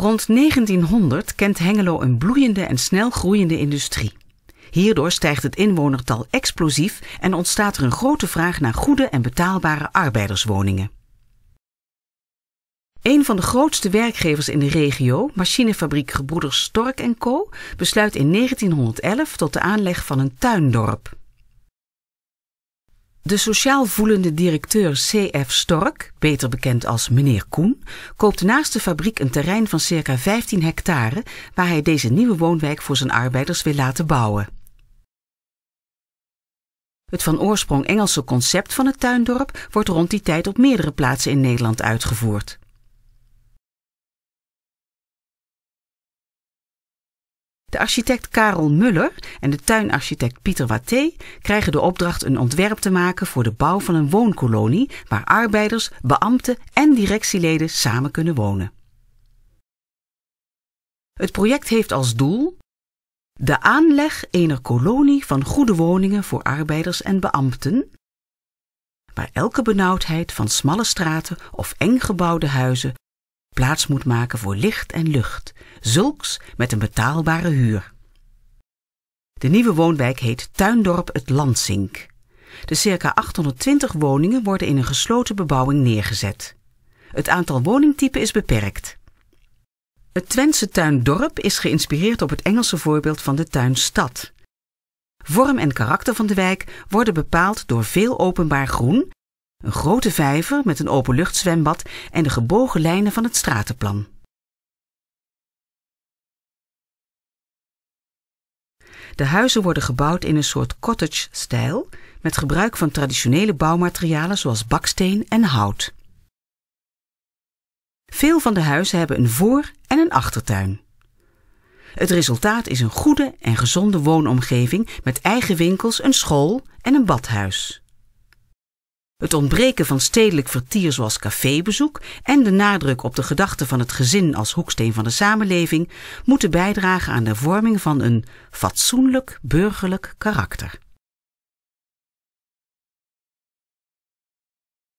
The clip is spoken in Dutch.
Rond 1900 kent Hengelo een bloeiende en snel groeiende industrie. Hierdoor stijgt het inwonertal explosief en ontstaat er een grote vraag naar goede en betaalbare arbeiderswoningen. Een van de grootste werkgevers in de regio, machinefabriek Gebroeders Stork Co., besluit in 1911 tot de aanleg van een tuindorp. De sociaal voelende directeur C.F. Stork, beter bekend als meneer Koen, koopt naast de fabriek een terrein van circa 15 hectare waar hij deze nieuwe woonwijk voor zijn arbeiders wil laten bouwen. Het van oorsprong Engelse concept van het tuindorp wordt rond die tijd op meerdere plaatsen in Nederland uitgevoerd. De architect Karel Muller en de tuinarchitect Pieter Watté krijgen de opdracht een ontwerp te maken voor de bouw van een woonkolonie waar arbeiders, beambten en directieleden samen kunnen wonen. Het project heeft als doel de aanleg ener kolonie van goede woningen voor arbeiders en beambten, waar elke benauwdheid van smalle straten of eng gebouwde huizen plaats moet maken voor licht en lucht, zulks met een betaalbare huur. De nieuwe woonwijk heet Tuindorp het Landsink. De circa 820 woningen worden in een gesloten bebouwing neergezet. Het aantal woningtypen is beperkt. Het Twentse tuindorp is geïnspireerd op het Engelse voorbeeld van de tuinstad. Vorm en karakter van de wijk worden bepaald door veel openbaar groen een grote vijver met een openluchtzwembad en de gebogen lijnen van het stratenplan. De huizen worden gebouwd in een soort cottage-stijl met gebruik van traditionele bouwmaterialen zoals baksteen en hout. Veel van de huizen hebben een voor- en een achtertuin. Het resultaat is een goede en gezonde woonomgeving met eigen winkels, een school en een badhuis. Het ontbreken van stedelijk vertier zoals cafébezoek en de nadruk op de gedachte van het gezin als hoeksteen van de samenleving moeten bijdragen aan de vorming van een fatsoenlijk burgerlijk karakter.